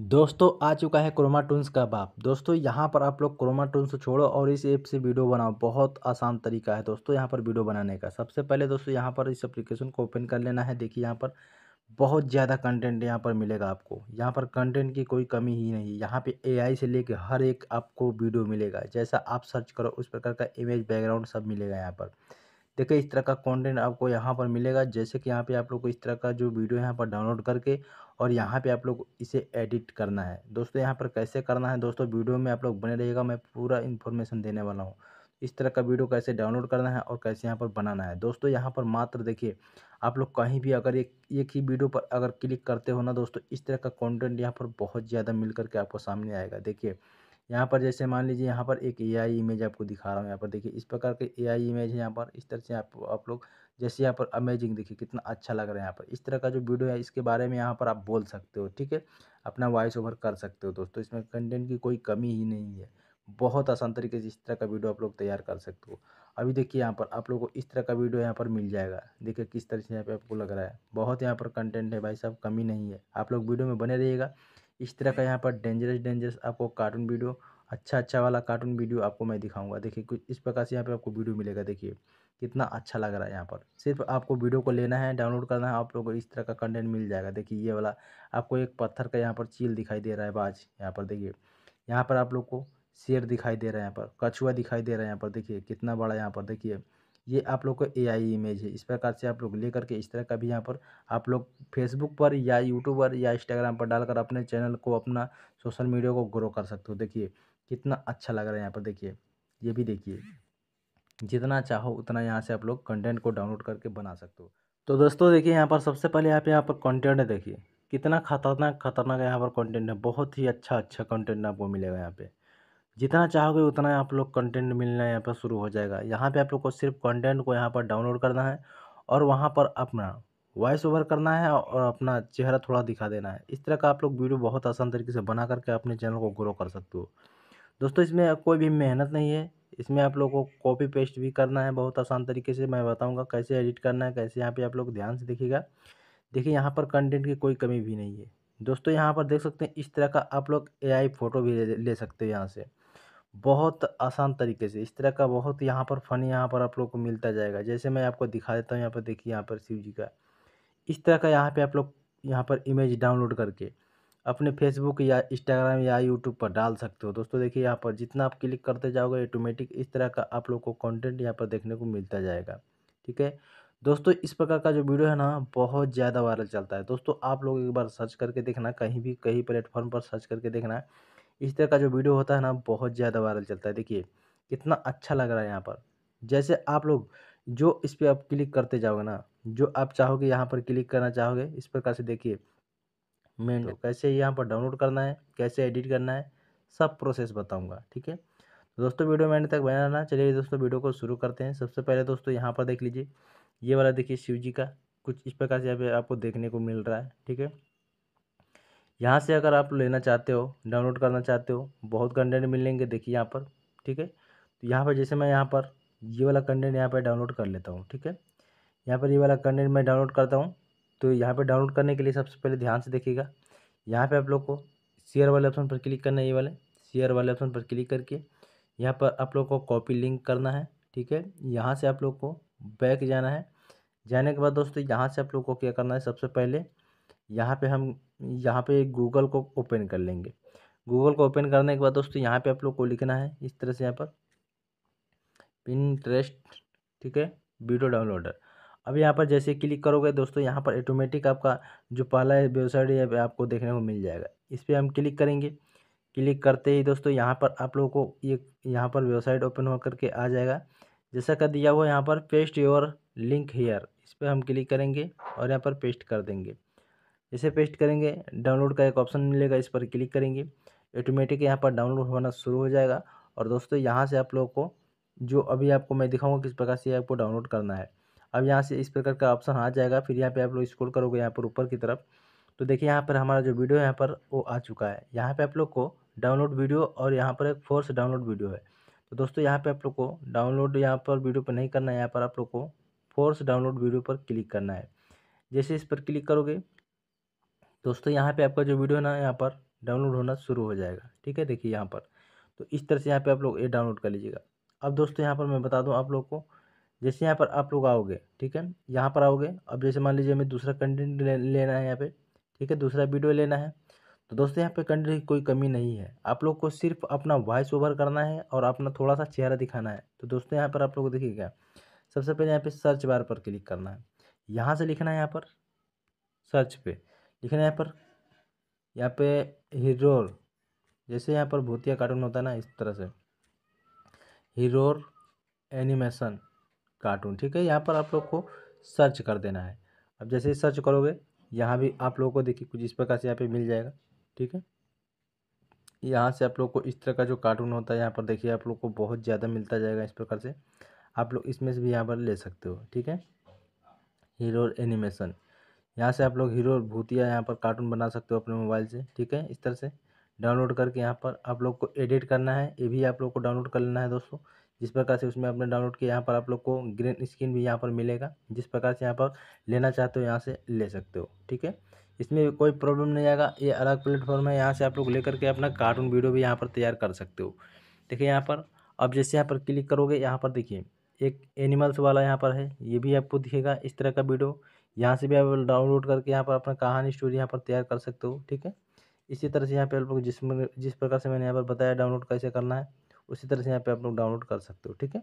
दोस्तों आ चुका है क्रोमा टून्स का बाप दोस्तों यहाँ पर आप लोग क्रोमा टून्स छोड़ो और इस ऐप से वीडियो बनाओ बहुत आसान तरीका है दोस्तों यहाँ पर वीडियो बनाने का सबसे पहले दोस्तों यहाँ पर इस एप्लीकेशन को ओपन कर लेना है देखिए यहाँ पर बहुत ज़्यादा कंटेंट यहाँ पर मिलेगा आपको यहाँ पर कंटेंट की कोई कमी ही नहीं यहाँ पर ए से लेकर हर एक आपको वीडियो मिलेगा जैसा आप सर्च करो उस प्रकार का इमेज बैकग्राउंड सब मिलेगा यहाँ पर देखिए इस तरह का कंटेंट आपको यहाँ पर मिलेगा जैसे कि यहाँ पे आप लोग को इस तरह का जो वीडियो यहाँ पर डाउनलोड करके और यहाँ पे आप लोग इसे एडिट करना है दोस्तों यहाँ पर कैसे करना है दोस्तों वीडियो में आप लोग बने रहिएगा मैं पूरा इन्फॉर्मेशन देने वाला हूँ इस तरह का वीडियो कैसे डाउनलोड करना है और कैसे यहाँ पर बनाना है दोस्तों यहाँ पर मात्र देखिए आप लोग कहीं भी अगर एक एक ही वीडियो पर अगर क्लिक करते हो ना दोस्तों इस तरह का कंटेंट यहाँ पर बहुत ज़्यादा मिल करके आपको सामने आएगा देखिए यहाँ पर जैसे मान लीजिए यहाँ पर एक एआई इमेज आपको दिखा रहा हूँ यहाँ पर देखिए इस प्रकार के एआई इमेज है यहाँ पर इस तरह से आप आप लोग जैसे यहाँ पर अमेजिंग देखिए कितना अच्छा लग रहा है यहाँ पर इस तरह का जो वीडियो है इसके बारे में यहाँ पर आप बोल सकते हो ठीक है अपना वॉइस ओवर कर सकते हो दोस्तों इसमें कंटेंट की कोई कमी ही नहीं है बहुत आसान तरीके से इस तरह का वीडियो आप लोग तैयार कर सकते हो अभी देखिए यहाँ पर आप लोग को इस तरह का वीडियो यहाँ पर मिल जाएगा देखिए किस तरह से यहाँ पर आपको लग रहा है बहुत यहाँ पर कंटेंट है भाई साहब कमी नहीं है आप लोग वीडियो में बने रहिएगा इस तरह का यहाँ पर डेंजरस डेंजरस आपको कार्टून वीडियो अच्छा अच्छा वाला कार्टून वीडियो आपको मैं दिखाऊंगा देखिए कुछ इस प्रकार से यहाँ पे आपको वीडियो मिलेगा देखिए कितना अच्छा लग रहा है यहाँ पर सिर्फ आपको वीडियो को लेना है डाउनलोड करना है आप लोगों को इस तरह का कंटेंट मिल जाएगा देखिए ये वाला आपको एक पत्थर का यहाँ पर चील दिखाई दे रहा है बाज यहाँ पर देखिए यहाँ पर आप लोग को शेर दिखाई दे रहा है यहाँ पर कछुआ दिखाई दे रहा है यहाँ पर देखिए कितना बड़ा यहाँ पर देखिए ये आप लोग का आई इमेज है इस प्रकार से आप लोग लेकर के इस तरह का भी यहाँ पर आप लोग फेसबुक पर या यूट्यूब पर या इंस्टाग्राम पर डालकर अपने चैनल को अपना सोशल मीडिया को ग्रो कर सकते हो देखिए कितना अच्छा लग रहा है यहाँ पर देखिए ये भी देखिए जितना चाहो उतना यहाँ से आप लोग कंटेंट को डाउनलोड करके बना सकते हो तो दोस्तों देखिए यहाँ पर सबसे पहले यहाँ यहाँ पर कंटेंट है देखिए कितना खतरनाक खतरनाक यहाँ पर कंटेंट है बहुत ही अच्छा अच्छा कंटेंट आपको मिलेगा यहाँ पे जितना चाहोगे उतना आप लोग कंटेंट मिलना यहाँ पर शुरू हो जाएगा यहाँ पर आप लोग को सिर्फ कंटेंट को यहाँ पर डाउनलोड करना है और वहाँ पर अपना वॉइस ओवर करना है और अपना चेहरा थोड़ा दिखा देना है इस तरह का आप लोग वीडियो बहुत आसान तरीके से बना करके अपने चैनल को ग्रो कर सकते हो दोस्तों इसमें कोई भी मेहनत नहीं है इसमें आप लोगों को कॉपी पेस्ट भी करना है बहुत आसान तरीके से मैं बताऊंगा कैसे एडिट करना है कैसे यहाँ पे आप लोग ध्यान से देखिएगा देखिए यहाँ पर कंटेंट की कोई कमी भी नहीं है दोस्तों यहाँ पर देख सकते हैं इस तरह का आप लोग एआई फ़ोटो भी ले, ले सकते हो यहाँ से बहुत आसान तरीके से इस तरह का बहुत यहाँ पर फनी यहाँ पर आप लोग को मिलता जाएगा जैसे मैं आपको दिखा देता हूँ यहाँ पर देखिए यहाँ पर शिव जी का इस तरह का यहाँ पर आप लोग यहाँ पर इमेज डाउनलोड करके अपने फेसबुक या इंस्टाग्राम या यूट्यूब पर डाल सकते हो दोस्तों देखिए यहाँ पर जितना आप क्लिक करते जाओगे ऑटोमेटिक इस तरह का आप लोग को कंटेंट यहाँ पर देखने को मिलता जाएगा ठीक है दोस्तों इस प्रकार का जो वीडियो है ना बहुत ज़्यादा वायरल चलता है दोस्तों आप लोग एक बार सर्च करके देखना कहीं भी कहीं प्लेटफॉर्म पर सर्च करके देखना इस तरह का जो वीडियो होता है ना बहुत ज़्यादा वायरल चलता है देखिए कितना अच्छा लग रहा है यहाँ पर जैसे आप लोग जो इस पर आप क्लिक करते जाओगे ना जो आप चाहोगे यहाँ पर क्लिक करना चाहोगे इस प्रकार से देखिए तो कैसे यहाँ पर डाउनलोड करना है कैसे एडिट करना है सब प्रोसेस बताऊँगा ठीक है तो दोस्तों वीडियो में एंड तक बना रहना चलिए दोस्तों वीडियो को शुरू करते हैं सबसे पहले दोस्तों यहाँ पर देख लीजिए ये वाला देखिए शिव जी का कुछ इस प्रकार से यहाँ पे आपको देखने को मिल रहा है ठीक है यहाँ से अगर आप लेना चाहते हो डाउनलोड करना चाहते हो बहुत कंटेंट मिलेंगे देखिए यहाँ पर ठीक है तो यहाँ पर जैसे मैं यहाँ पर ये वाला कंटेंट यहाँ पर डाउनलोड कर लेता हूँ ठीक है यहाँ पर ये वाला कंटेंट मैं डाउनलोड करता हूँ तो यहाँ पर डाउनलोड करने के लिए सबसे पहले ध्यान से देखिएगा यहाँ पर आप लोग को शेयर वाले ऑप्शन पर क्लिक करना है ये वाले शेयर वाले ऑप्शन पर क्लिक करके यहाँ पर आप लोग को कॉपी लिंक करना है ठीक है यहाँ से आप लोग को बैक जाना है जाने के बाद दोस्तों यहाँ से आप लोग को क्या करना है सबसे पहले यहाँ पे हम यहाँ पे गूगल को ओपन कर लेंगे गूगल को ओपन करने के बाद दोस्तों यहाँ पे आप लोग को लिखना है इस तरह से यहाँ पर पिन ठीक है वीडियो डाउनलोडर अब यहाँ पर जैसे क्लिक करोगे दोस्तों यहाँ पर ऑटोमेटिक आपका जो पहला वेबसाइट है आपको देखने को मिल जाएगा इस पर हम क्लिक करेंगे क्लिक करते ही दोस्तों यहाँ पर आप लोगों को ये यहाँ पर वेबसाइट ओपन होकर के आ जाएगा जैसा कर दिया हुआ यहाँ पर पेस्ट योर लिंक हेयर इस पर हम क्लिक करेंगे और यहाँ पर पेस्ट कर देंगे जैसे पेस्ट करेंगे डाउनलोड का एक ऑप्शन मिलेगा इस पर क्लिक करेंगे ऑटोमेटिक यहाँ पर डाउनलोड होना शुरू हो जाएगा और दोस्तों यहाँ से आप लोगों को जो अभी आपको मैं दिखाऊंगा किस प्रकार से आपको डाउनलोड करना है अब यहाँ से इस प्रकार का ऑप्शन आ जाएगा फिर यहाँ पे आप लोग स्क्रॉल करोगे यहाँ पर ऊपर की तरफ तो देखिए यहाँ पर हमारा जो वीडियो यहाँ पर वो आ चुका है यहाँ पे आप लोग को डाउनलोड वीडियो और यहाँ पर एक फोर्स डाउनलोड वीडियो है तो दोस्तों यहाँ पे आप लोग को डाउनलोड यहाँ पर वीडियो पर नहीं करना है यहाँ पर आप लोग को फोर्स डाउनलोड वीडियो पर क्लिक करना है जैसे इस पर क्लिक करोगे दोस्तों यहाँ पर आपका जो वीडियो है ना यहाँ पर डाउनलोड होना शुरू हो जाएगा ठीक है देखिए यहाँ पर तो इस तरह से यहाँ पर आप लोग ये डाउनलोड कर लीजिएगा अब दोस्तों यहाँ पर मैं बता दूँ आप लोग को जैसे यहाँ पर आप लोग आओगे ठीक है यहाँ पर आओगे अब जैसे मान लीजिए हमें दूसरा कंटेंट लेना है यहाँ पे ठीक है दूसरा वीडियो लेना है तो दोस्तों यहाँ पे कंटेंट की कोई कमी नहीं है आप लोग को सिर्फ अपना वॉइस ओवर करना है और अपना थोड़ा सा चेहरा दिखाना है तो दोस्तों यहाँ पर आप लोग देखिएगा सबसे पहले यहाँ पर सर्च बार पर क्लिक करना है यहाँ से लिखना है यहाँ पर सर्च पे लिखना है यहाँ पर यहाँ पे हीरो जैसे यहाँ पर भूतिया कार्टून होता है ना इस तरह से हीरो एनिमेशन कार्टून ठीक है यहाँ पर आप लोग को सर्च कर देना है अब जैसे ही सर्च करोगे यहाँ भी आप लोगों को देखिए कुछ इस प्रकार से यहाँ पे मिल जाएगा ठीक है यहाँ से आप लोग को इस तरह का जो कार्टून होता है यहाँ पर देखिए आप लोग को बहुत ज़्यादा मिलता जाएगा इस प्रकार से आप लोग इसमें से भी यहाँ पर ले सकते हो ठीक है हीरो एनिमेशन यहाँ से आप लोग हीरो भूतिया यहाँ पर कार्टून बना सकते हो अपने मोबाइल से ठीक है इस तरह से डाउनलोड करके यहाँ पर आप लोग को एडिट करना है ये भी आप लोग को डाउनलोड कर लेना है दोस्तों जिस प्रकार से उसमें आपने डाउनलोड किया यहाँ पर आप लोग को ग्रीन स्क्रीन भी यहाँ पर मिलेगा जिस प्रकार से यहाँ पर लेना चाहते हो यहाँ से ले सकते हो ठीक है इसमें कोई प्रॉब्लम नहीं आएगा ये अलग प्लेटफॉर्म है यहाँ से आप लोग लेकर के अपना कार्टून वीडियो भी यहाँ पर तैयार कर सकते हो देखिए यहाँ पर अब जैसे यहाँ पर क्लिक करोगे यहाँ पर देखिए एक एनिमल्स वाला यहाँ पर है ये भी आपको दिखेगा इस तरह का वीडियो यहाँ से भी आप डाउनलोड करके यहाँ पर अपना कहानी स्टोरी यहाँ पर तैयार कर सकते हो ठीक है इसी तरह से यहाँ पर आप लोग जिस जिस प्रकार से मैंने यहाँ पर बताया डाउनलोड कैसे करना है उसी तरह से यहाँ पे आप लोग डाउनलोड कर सकते हो ठीक है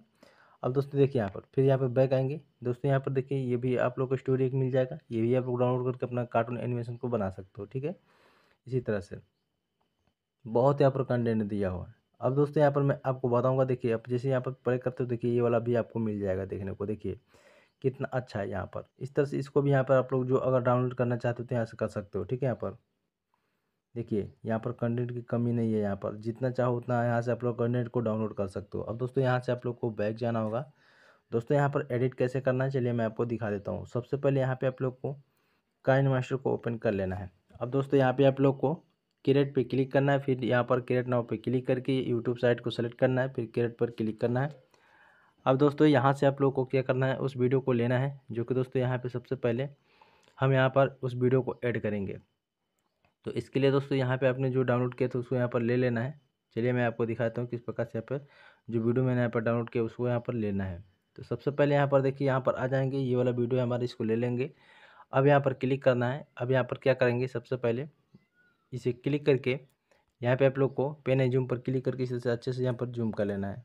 अब दोस्तों देखिए यहाँ पर फिर यहाँ पर बैक आएंगे दोस्तों यहाँ पर देखिए ये भी आप लोग को स्टोरी एक मिल जाएगा ये भी आप लोग डाउनलोड करके अपना कार्टून एनिमेशन को बना सकते हो ठीक है इसी तरह से बहुत यहाँ पर कंटेंट दिया हुआ है अब दोस्तों यहाँ पर मैं आपको बताऊँगा देखिए आप जैसे यहाँ पर प्ले करते हो देखिए ये वाला भी आपको मिल जाएगा देखने को देखिए कितना अच्छा है यहाँ पर इस तरह से इसको भी यहाँ पर आप लोग जो अगर डाउनलोड करना चाहते हो तो यहाँ से कर सकते हो ठीक है यहाँ पर देखिए यहाँ पर कंटेंट की कमी नहीं है यहाँ पर जितना चाहो उतना यहाँ से आप लोग कंटेंट को डाउनलोड कर सकते हो अब दोस्तों यहाँ से आप लोग को बैक जाना होगा दोस्तों यहाँ पर एडिट कैसे करना है चलिए मैं आपको दिखा देता हूँ सबसे पहले यहाँ पे आप लोग को काइन मास्टर को ओपन कर लेना है अब दोस्तों यहाँ पे आप लोग को क्रिएट पे क्लिक करना है फिर यहाँ पर क्रिएट नाउ पे क्लिक करके यूट्यूब साइट को सेलेक्ट करना है फिर क्रिएट पर क्लिक करना है अब दोस्तों यहाँ से आप लोग को क्या करना है उस वीडियो को लेना है जो कि दोस्तों यहाँ पर सबसे पहले हम यहाँ पर उस वीडियो को एड करेंगे तो इसके लिए दोस्तों यहाँ पे आपने जो डाउनलोड किया था उसको यहाँ पर ले लेना है चलिए मैं आपको दिखाता हूँ किस प्रकार से यहाँ पर जो वीडियो मैंने यहाँ पर डाउनलोड किया उसको यहाँ पर लेना है तो सबसे पहले यहाँ पर देखिए यहाँ पर आ जाएंगे ये वाला वीडियो हमारे इसको ले लेंगे अब यहाँ पर क्लिक करना है अब यहाँ पर क्या करेंगे सबसे पहले इसे क्लिक करके यहाँ पर आप लोग को पेन है जूम पर क्लिक करके इसे अच्छे से यहाँ पर जूम कर लेना है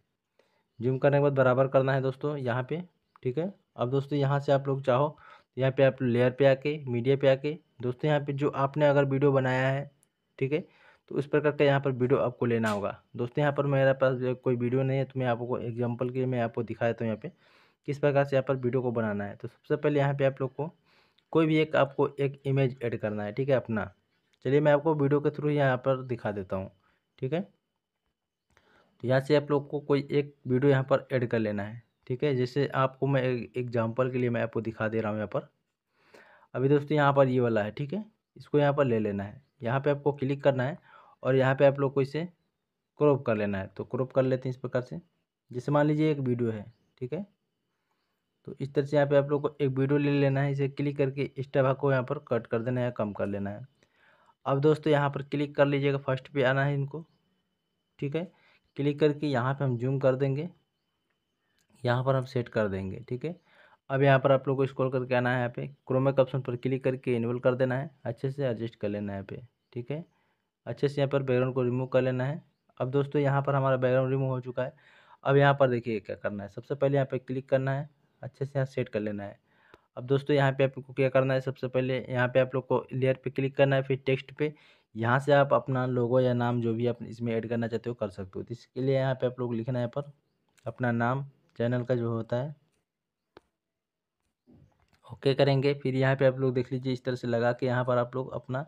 जूम करने के बाद बराबर करना है दोस्तों यहाँ पर ठीक है अब दोस्तों यहाँ से आप लोग चाहो यहाँ पे आप लेयर पे आके मीडिया पे आके दोस्तों यहाँ पे जो आपने अगर वीडियो बनाया है ठीक है तो उस प्रकार का यहाँ पर वीडियो आपको लेना होगा दोस्तों यहाँ पर मेरे पास कोई वीडियो नहीं है तो मैं आपको एग्जाम्पल के मैं आपको दिखा देता हूँ यहाँ पर किस प्रकार से यहाँ पर वीडियो को बनाना है तो सबसे पहले यहाँ पर आप लोग को कोई भी एक आपको एक इमेज एड करना है ठीक है अपना चलिए मैं आपको वीडियो के थ्रू यहाँ पर दिखा देता हूँ ठीक है तो यहाँ से आप लोग को कोई एक वीडियो यहाँ पर ऐड कर लेना है ठीक है जैसे आपको मैं एग्जाम्पल के लिए मैं आपको दिखा दे रहा हूँ यहाँ पर अभी दोस्तों यहाँ पर ये वाला है ठीक है इसको यहाँ पर ले लेना है यहाँ पे आपको क्लिक करना है और यहाँ पे आप लोग को इसे क्रॉप कर लेना है तो क्रॉप कर लेते हैं इस प्रकार से जैसे मान लीजिए एक वीडियो है ठीक है तो इस तरह से यहाँ पे आप लोग को एक वीडियो ले लेना है इसे क्लिक करके एक्स्ट्रा भाग को यहाँ पर कट कर देना है कम कर लेना है अब दोस्तों यहाँ पर क्लिक कर लीजिएगा फर्स्ट पे आना है इनको ठीक है क्लिक करके यहाँ पर हम जूम कर देंगे यहाँ पर हम सेट कर देंगे ठीक है अब यहाँ पर आप लोग को स्क्रॉल करके आना है यहाँ पे क्रोमेक ऑप्शन पर क्लिक करके इनवल कर देना है अच्छे से एडजस्ट कर लेना है यहाँ पे ठीक है अच्छे से यहाँ पर बैकग्राउंड को रिमूव कर लेना है अब दोस्तों यहाँ पर हमारा बैकग्राउंड रिमूव हो चुका है अब यहाँ पर देखिए क्या करना है सबसे पहले यहाँ पर क्लिक करना है अच्छे से यहाँ सेट कर लेना है अब दोस्तों यहाँ पर आपको क्या करना है सबसे पहले यहाँ पर आप लोग को लेयर पर क्लिक करना है फिर टेक्स्ट पर यहाँ से आप अपना लोगो या नाम जो भी आप इसमें ऐड करना चाहते हो कर सकते हो तो इसके लिए यहाँ पर आप लोग लिखना है पर अपना नाम चैनल का जो होता है ओके करेंगे फिर यहाँ पे आप लोग देख लीजिए इस तरह से लगा के यहाँ पर आप लोग अपना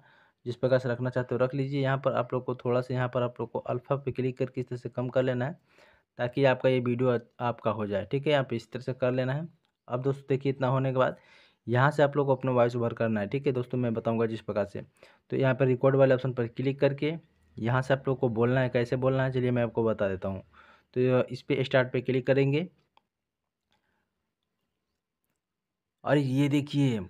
जिस प्रकार से रखना चाहते हो रख लीजिए यहाँ पर आप लोग को थोड़ा सा यहाँ पर आप लोग को अल्फ़ा पे क्लिक करके इस तरह से कम कर लेना है ताकि आपका ये वीडियो आपका हो जाए ठीक है यहाँ पर इस तरह से कर लेना है अब दोस्तों देखिए इतना होने के बाद यहाँ से आप लोग को अपना वॉइस ओवर करना है ठीक है दोस्तों मैं बताऊँगा जिस प्रकार से तो यहाँ पर रिकॉर्ड वाले ऑप्शन पर क्लिक करके यहाँ से आप लोग को बोलना है कैसे बोलना है चलिए मैं आपको बता देता हूँ तो इस पर स्टार्ट पे क्लिक करेंगे और ये देखिए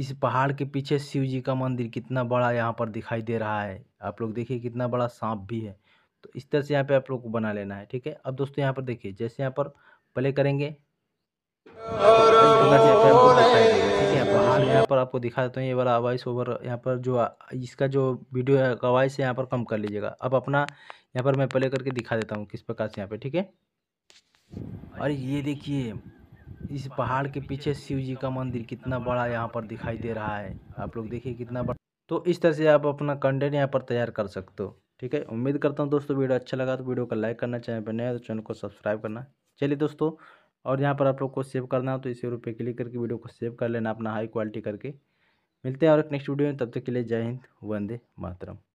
इस पहाड़ के पीछे शिव जी का मंदिर कितना बड़ा यहाँ पर दिखाई दे रहा है आप लोग देखिए कितना बड़ा सांप भी है तो इस तरह से यहाँ पे आप लोग को बना लेना है ठीक है अब दोस्तों यहाँ पर देखिए जैसे यहाँ पर प्ले करेंगे ठीक है पहाड़ यहाँ पर आपको दिखा देता हूँ ये वाला आवाइस ओवर यहाँ पर जो इसका जो वीडियो है आवाइस है यहाँ पर कम कर लीजिएगा अब अपना यहाँ पर मैं प्ले करके दिखा देता हूँ किस प्रकार से यहाँ पर ठीक है और ये देखिए इस पहाड़ के पीछे शिव जी का मंदिर कितना बड़ा यहाँ पर दिखाई दे रहा है आप लोग देखिए कितना बड़ा तो इस तरह से आप अपना कंटेंट यहाँ पर तैयार कर सकते हो ठीक है उम्मीद करता हूँ दोस्तों वीडियो अच्छा लगा तो वीडियो को लाइक करना चैनल पर नया तो चैनल को सब्सक्राइब करना चलिए दोस्तों और यहाँ पर आप लोग को सेव करना हो तो इसी रूप क्लिक करके वीडियो को सेव कर लेना अपना हाई क्वालिटी करके मिलते हैं और एक नेक्स्ट वीडियो में तब तक के लिए जय हिंद वंदे मातरम